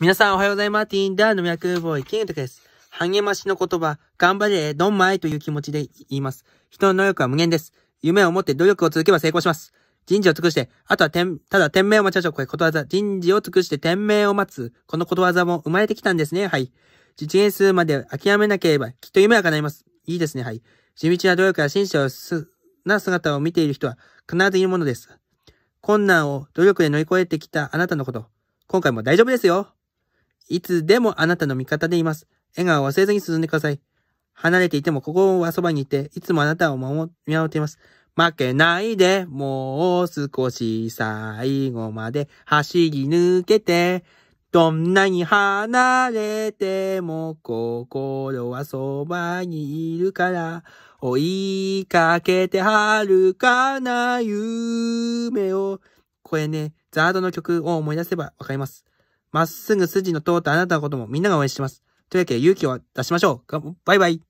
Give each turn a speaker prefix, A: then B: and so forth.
A: 皆さんおはようございます。ティンダーのミクルボーイ、キングトです。励ましの言葉、頑張れ、ドンマイという気持ちで言います。人の能力は無限です。夢を持って努力を続けば成功します。人事を尽くして、あとは天、ただ天命を待ちましょう。これことわざ。人事を尽くして天命を待つ。このことわざも生まれてきたんですね。はい。実現するまで諦めなければ、きっと夢は叶います。いいですね。はい。地道な努力や真摯な姿を見ている人は必ずいるものです。困難を努力で乗り越えてきたあなたのこと。今回も大丈夫ですよ。いつでもあなたの味方でいます。笑顔を忘れずに進んでください。離れていても心はそばにいて、いつもあなたを守見守っています。負けないで、もう少し最後まで走り抜けて、どんなに離れても心はそばにいるから、追いかけて遥かな夢を。これね、ザードの曲を思い出せばわかります。まっすぐ筋の通ったあなたのこともみんなが応援してます。というわけで勇気を出しましょう。バイバイ。